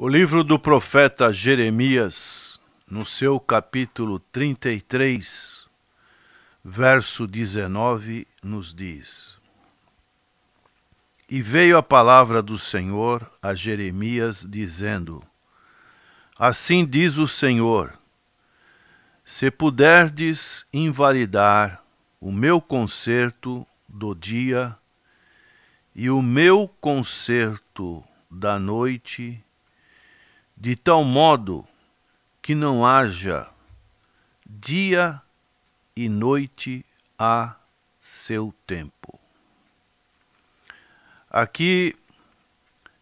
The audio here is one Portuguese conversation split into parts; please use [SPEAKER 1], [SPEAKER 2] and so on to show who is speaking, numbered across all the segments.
[SPEAKER 1] O livro do profeta Jeremias, no seu capítulo 33, verso 19, nos diz: E veio a palavra do Senhor a Jeremias, dizendo: Assim diz o Senhor: Se puderdes invalidar o meu concerto do dia e o meu concerto da noite, de tal modo que não haja dia e noite a seu tempo. Aqui,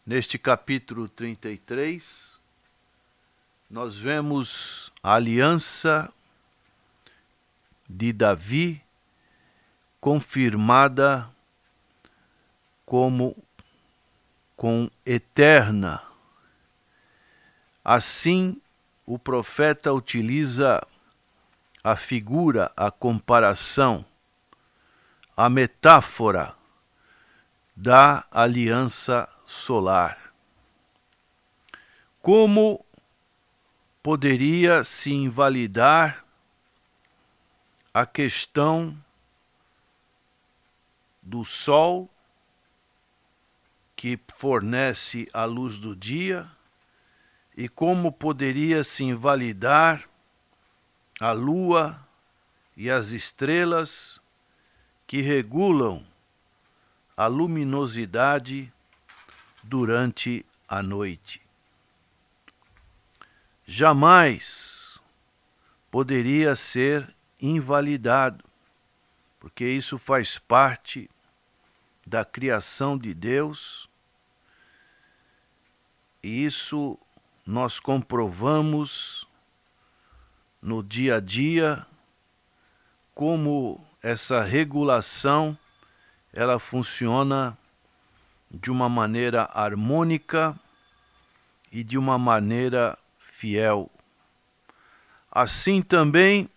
[SPEAKER 1] neste capítulo 33, nós vemos a aliança de Davi confirmada como com eterna Assim, o profeta utiliza a figura, a comparação, a metáfora da aliança solar. Como poderia se invalidar a questão do sol que fornece a luz do dia e como poderia se invalidar a lua e as estrelas que regulam a luminosidade durante a noite. Jamais poderia ser invalidado, porque isso faz parte da criação de Deus e isso nós comprovamos no dia a dia como essa regulação ela funciona de uma maneira harmônica e de uma maneira fiel. Assim também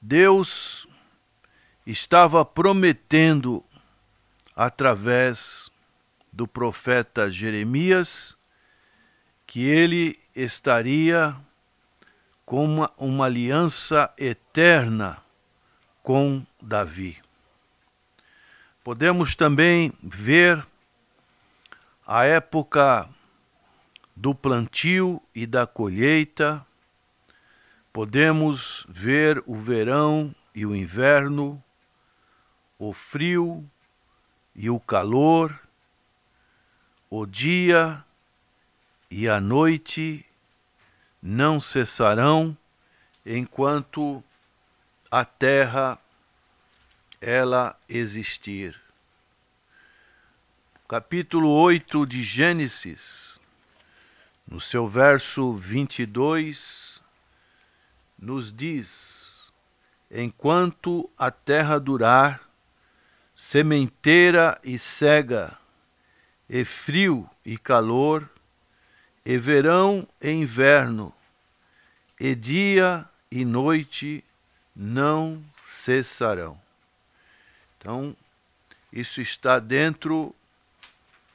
[SPEAKER 1] Deus estava prometendo através do profeta Jeremias que ele estaria com uma, uma aliança eterna com Davi. Podemos também ver a época do plantio e da colheita, podemos ver o verão e o inverno, o frio e o calor, o dia e a noite não cessarão enquanto a terra ela existir. Capítulo 8 de Gênesis, no seu verso 22, nos diz: Enquanto a terra durar, sementeira e cega, e frio e calor, e verão e inverno, e dia e noite não cessarão. Então, isso está dentro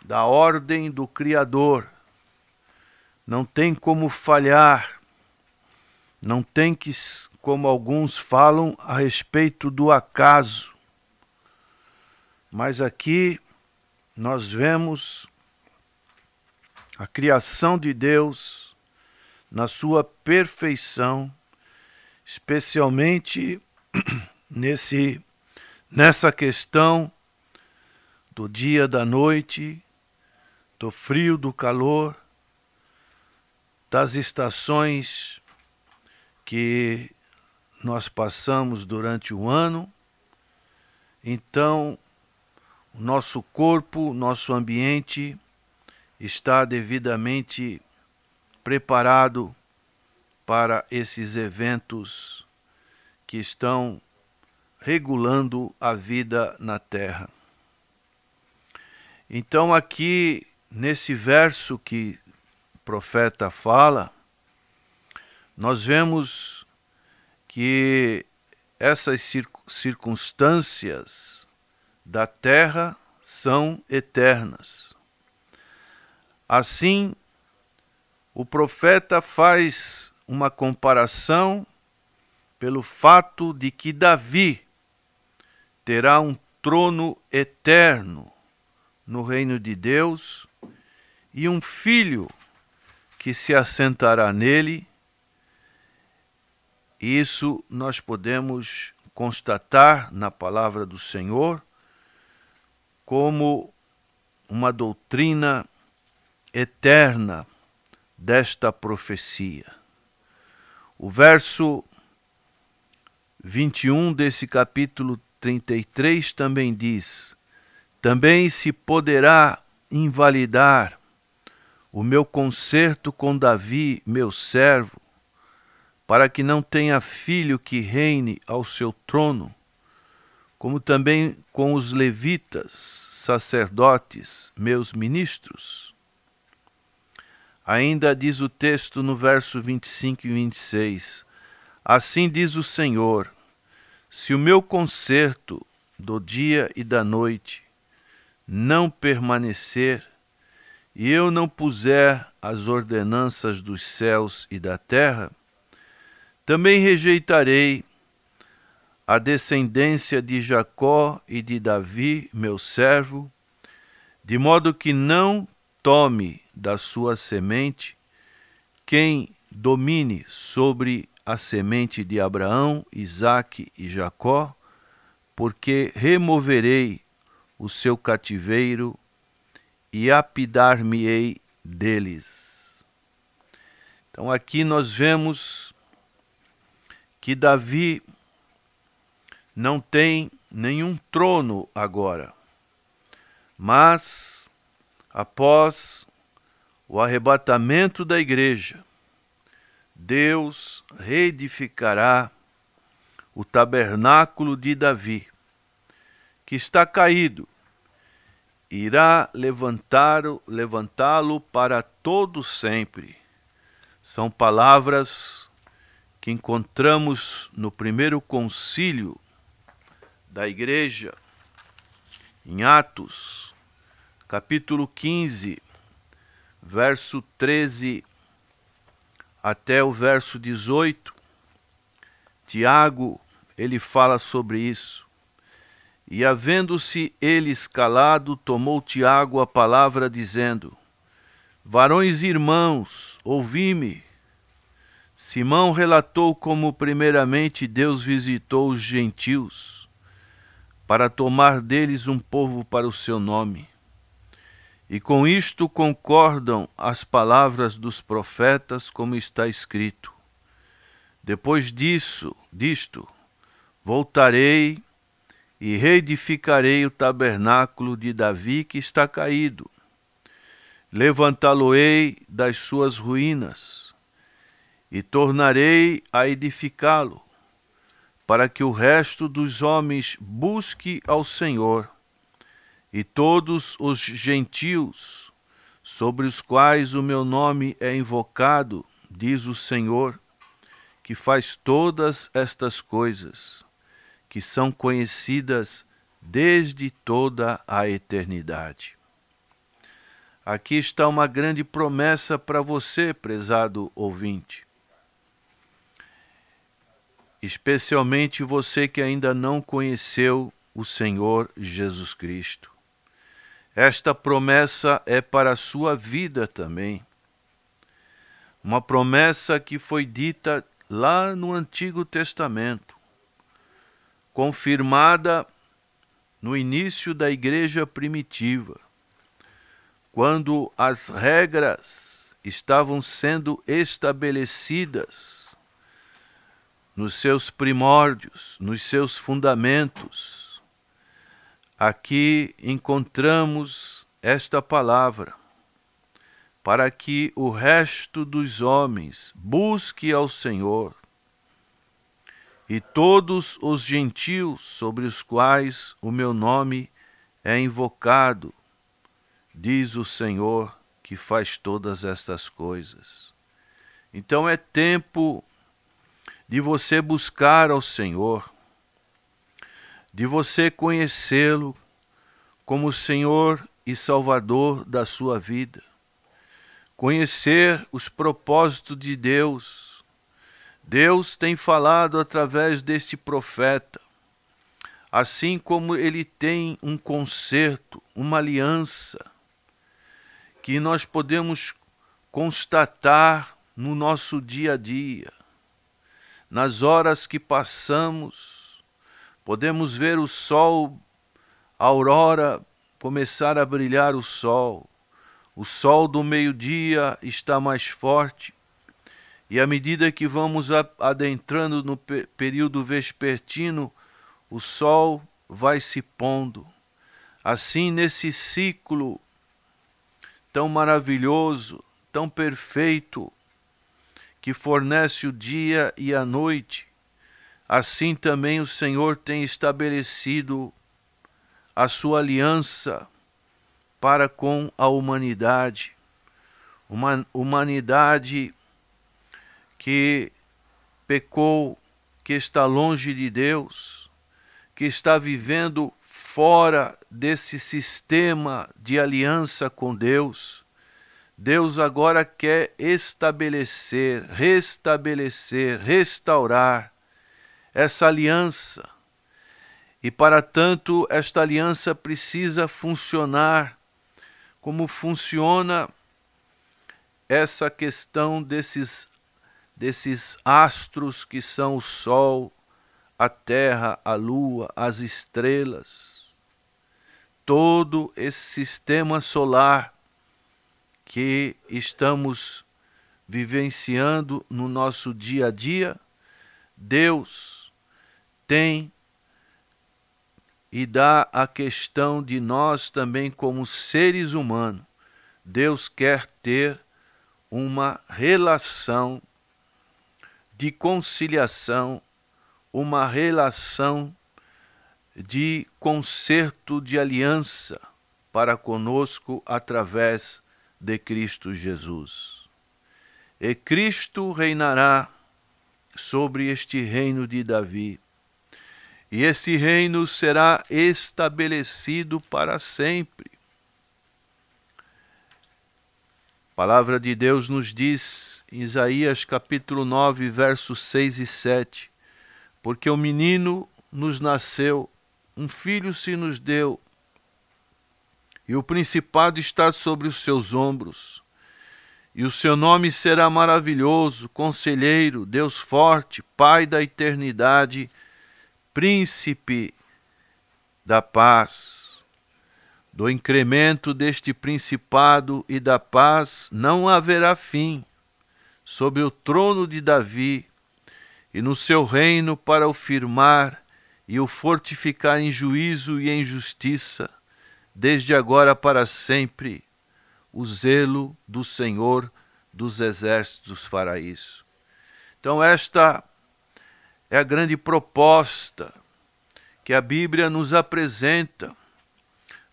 [SPEAKER 1] da ordem do Criador. Não tem como falhar. Não tem que, como alguns falam, a respeito do acaso. Mas aqui nós vemos a criação de Deus na sua perfeição, especialmente nesse nessa questão do dia, da noite, do frio, do calor, das estações que nós passamos durante o ano. Então, o nosso corpo, nosso ambiente está devidamente preparado para esses eventos que estão regulando a vida na terra. Então, aqui nesse verso que o profeta fala, nós vemos que essas circunstâncias da terra são eternas. Assim, o profeta faz uma comparação pelo fato de que Davi terá um trono eterno no reino de Deus e um filho que se assentará nele. Isso nós podemos constatar na palavra do Senhor como uma doutrina eterna desta profecia. O verso 21 desse capítulo 33 também diz: Também se poderá invalidar o meu concerto com Davi, meu servo, para que não tenha filho que reine ao seu trono, como também com os levitas, sacerdotes, meus ministros Ainda diz o texto no verso 25 e 26: Assim diz o Senhor: Se o meu conserto do dia e da noite não permanecer, e eu não puser as ordenanças dos céus e da terra, também rejeitarei a descendência de Jacó e de Davi, meu servo, de modo que não tome da sua semente, quem domine sobre a semente de Abraão, Isaque e Jacó, porque removerei o seu cativeiro e apidar-me-ei deles. Então aqui nós vemos que Davi não tem nenhum trono agora, mas após o arrebatamento da igreja, Deus reedificará o tabernáculo de Davi, que está caído, irá levantá-lo para todo sempre. São palavras que encontramos no primeiro concílio da igreja, em Atos, capítulo 15, verso 13 até o verso 18, Tiago, ele fala sobre isso. E havendo-se ele escalado, tomou Tiago a palavra, dizendo: Varões e irmãos, ouvi-me. Simão relatou como primeiramente Deus visitou os gentios para tomar deles um povo para o seu nome e com isto concordam as palavras dos profetas, como está escrito. Depois disso, disto, voltarei e reedificarei o tabernáculo de Davi que está caído. Levantá-lo-ei das suas ruínas e tornarei a edificá-lo, para que o resto dos homens busque ao Senhor e todos os gentios, sobre os quais o meu nome é invocado, diz o Senhor, que faz todas estas coisas, que são conhecidas desde toda a eternidade. Aqui está uma grande promessa para você, prezado ouvinte. Especialmente você que ainda não conheceu o Senhor Jesus Cristo. Esta promessa é para a sua vida também. Uma promessa que foi dita lá no Antigo Testamento, confirmada no início da igreja primitiva, quando as regras estavam sendo estabelecidas nos seus primórdios, nos seus fundamentos aqui encontramos esta palavra, para que o resto dos homens busque ao Senhor e todos os gentios sobre os quais o meu nome é invocado, diz o Senhor que faz todas estas coisas. Então é tempo de você buscar ao Senhor de você conhecê-lo como Senhor e Salvador da sua vida, conhecer os propósitos de Deus. Deus tem falado através deste profeta, assim como ele tem um concerto, uma aliança, que nós podemos constatar no nosso dia a dia, nas horas que passamos Podemos ver o sol, a aurora começar a brilhar o sol. O sol do meio-dia está mais forte. E à medida que vamos adentrando no período vespertino, o sol vai se pondo. Assim, nesse ciclo tão maravilhoso, tão perfeito, que fornece o dia e a noite, assim também o Senhor tem estabelecido a sua aliança para com a humanidade, uma humanidade que pecou, que está longe de Deus, que está vivendo fora desse sistema de aliança com Deus. Deus agora quer estabelecer, restabelecer, restaurar essa aliança. E para tanto, esta aliança precisa funcionar como funciona essa questão desses, desses astros que são o Sol, a Terra, a Lua, as estrelas, todo esse sistema solar que estamos vivenciando no nosso dia a dia, Deus tem e dá a questão de nós também como seres humanos. Deus quer ter uma relação de conciliação, uma relação de conserto de aliança para conosco através de Cristo Jesus. E Cristo reinará sobre este reino de Davi e esse reino será estabelecido para sempre. A palavra de Deus nos diz em Isaías capítulo 9, versos 6 e 7: Porque o menino nos nasceu, um filho se nos deu, e o principado está sobre os seus ombros. E o seu nome será maravilhoso, conselheiro, Deus forte, Pai da eternidade príncipe da paz. Do incremento deste principado e da paz não haverá fim, sobre o trono de Davi e no seu reino para o firmar e o fortificar em juízo e em justiça, desde agora para sempre. O zelo do Senhor dos exércitos fará isso. Então, esta é a grande proposta que a Bíblia nos apresenta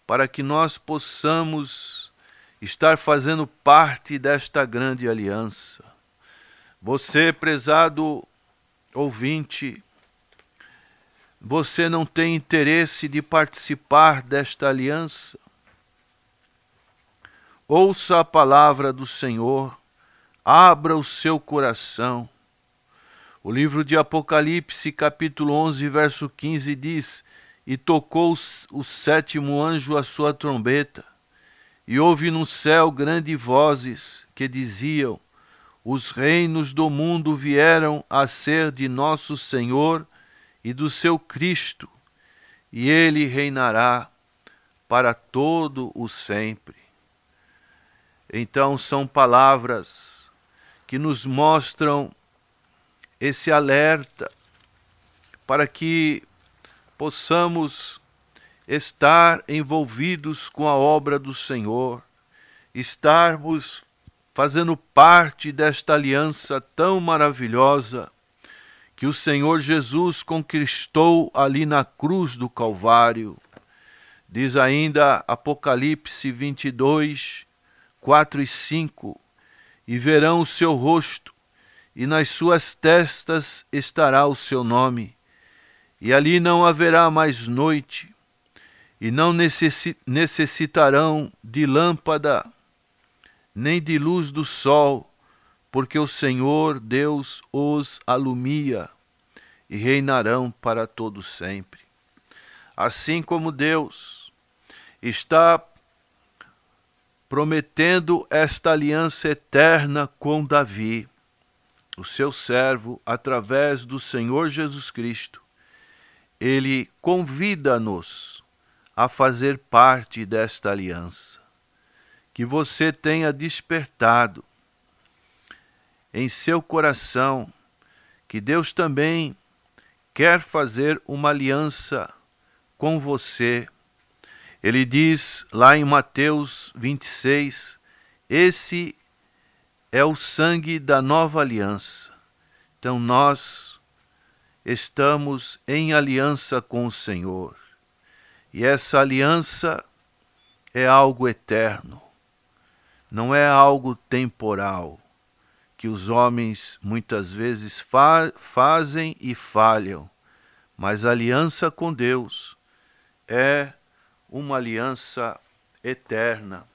[SPEAKER 1] para que nós possamos estar fazendo parte desta grande aliança. Você, prezado ouvinte, você não tem interesse de participar desta aliança? Ouça a palavra do Senhor, abra o seu coração o livro de Apocalipse, capítulo 11, verso 15 diz: E tocou o sétimo anjo a sua trombeta, e houve no céu grandes vozes que diziam: Os reinos do mundo vieram a ser de nosso Senhor e do seu Cristo, e ele reinará para todo o sempre. Então são palavras que nos mostram esse alerta para que possamos estar envolvidos com a obra do Senhor, estarmos fazendo parte desta aliança tão maravilhosa que o Senhor Jesus conquistou ali na cruz do Calvário. Diz ainda Apocalipse 22, 4 e 5: E verão o seu rosto, e nas suas testas estará o seu nome, e ali não haverá mais noite, e não necessitarão de lâmpada, nem de luz do sol, porque o Senhor Deus os alumia e reinarão para todo sempre. Assim como Deus está prometendo esta aliança eterna com Davi, o seu servo, através do Senhor Jesus Cristo, ele convida-nos a fazer parte desta aliança. Que você tenha despertado em seu coração que Deus também quer fazer uma aliança com você. Ele diz lá em Mateus 26: Esse é o sangue da nova aliança. Então nós estamos em aliança com o Senhor. E essa aliança é algo eterno, não é algo temporal, que os homens muitas vezes fa fazem e falham, mas a aliança com Deus é uma aliança eterna.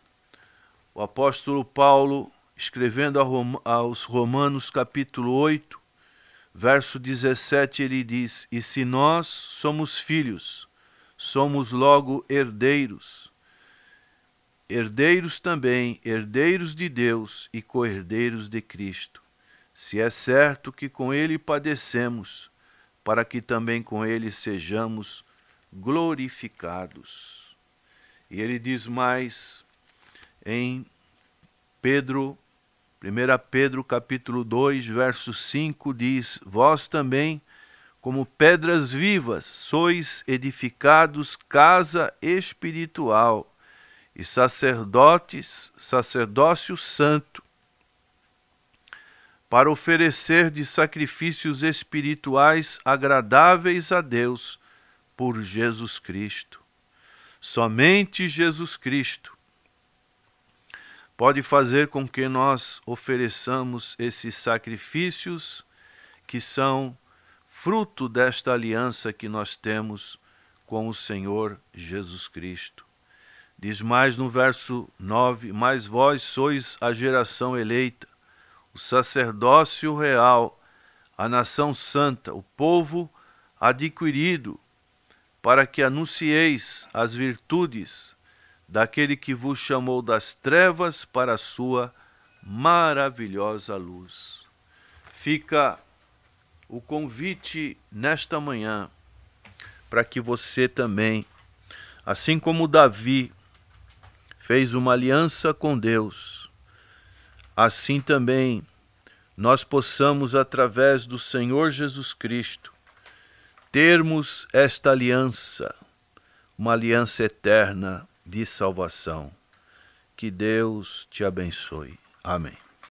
[SPEAKER 1] O apóstolo Paulo escrevendo aos Romanos, capítulo 8, verso 17, ele diz: E se nós somos filhos, somos logo herdeiros, herdeiros também, herdeiros de Deus e co-herdeiros de Cristo. Se é certo que com ele padecemos, para que também com ele sejamos glorificados. E ele diz mais em Pedro 1 Pedro capítulo 2, verso 5 diz: Vós também, como pedras vivas, sois edificados casa espiritual e sacerdotes, sacerdócio santo, para oferecer de sacrifícios espirituais agradáveis a Deus por Jesus Cristo. Somente Jesus Cristo pode fazer com que nós ofereçamos esses sacrifícios que são fruto desta aliança que nós temos com o Senhor Jesus Cristo. Diz mais no verso 9: Mas vós sois a geração eleita, o sacerdócio real, a nação santa, o povo adquirido, para que anuncieis as virtudes daquele que vos chamou das trevas para a sua maravilhosa luz. Fica o convite nesta manhã para que você também, assim como Davi fez uma aliança com Deus, assim também nós possamos, através do Senhor Jesus Cristo, termos esta aliança, uma aliança eterna de salvação. Que Deus te abençoe. Amém.